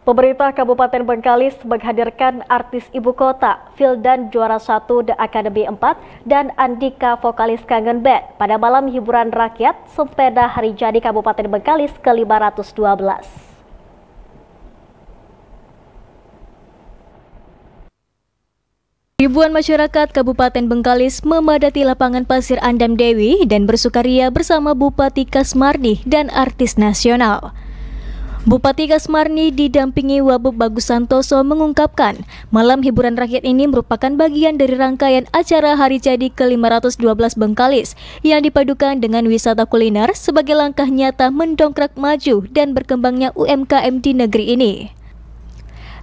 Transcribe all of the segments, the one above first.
Pemerintah Kabupaten Bengkalis menghadirkan artis ibu kota Fildan Juara satu The Academy 4 dan Andika vokalis Kangen Band pada malam hiburan rakyat sepeda Hari Jadi Kabupaten Bengkalis ke-512. Ribuan masyarakat Kabupaten Bengkalis memadati lapangan pasir Andam Dewi dan bersukaria bersama Bupati Kasmardi dan artis nasional. Bupati Kasmarni didampingi Wabub Bagus Santoso mengungkapkan, malam hiburan rakyat ini merupakan bagian dari rangkaian acara Hari Jadi ke-512 Bengkalis yang dipadukan dengan wisata kuliner sebagai langkah nyata mendongkrak maju dan berkembangnya UMKM di negeri ini.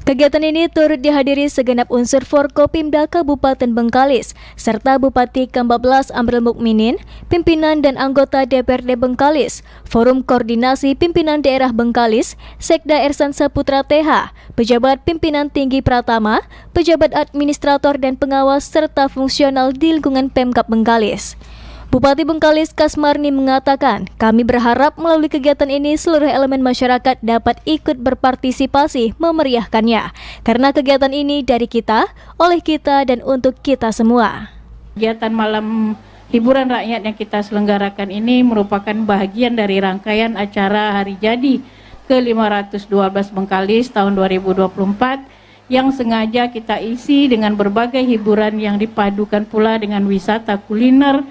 Kegiatan ini turut dihadiri segenap unsur Forkopimda Kabupaten Bengkalis, serta Bupati ke-14 Amril Mukminin, pimpinan dan anggota DPRD Bengkalis, Forum Koordinasi Pimpinan Daerah Bengkalis, Sekda Ersan Saputra TH, pejabat pimpinan tinggi Pratama, pejabat administrator dan pengawas serta fungsional di lingkungan Pemkap Bengkalis. Bupati Bengkalis Kasmarni mengatakan, kami berharap melalui kegiatan ini seluruh elemen masyarakat dapat ikut berpartisipasi memeriahkannya. Karena kegiatan ini dari kita, oleh kita, dan untuk kita semua. Kegiatan malam hiburan rakyat yang kita selenggarakan ini merupakan bagian dari rangkaian acara Hari Jadi ke-512 Bengkalis tahun 2024 yang sengaja kita isi dengan berbagai hiburan yang dipadukan pula dengan wisata kuliner,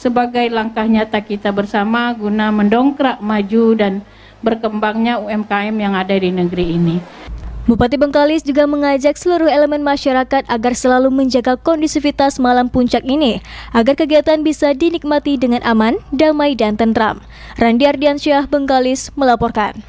sebagai langkah nyata kita bersama guna mendongkrak maju dan berkembangnya UMKM yang ada di negeri ini. Bupati Bengkalis juga mengajak seluruh elemen masyarakat agar selalu menjaga kondusivitas malam puncak ini, agar kegiatan bisa dinikmati dengan aman, damai, dan tentram. Randi Ardiansyah, Bengkalis, melaporkan.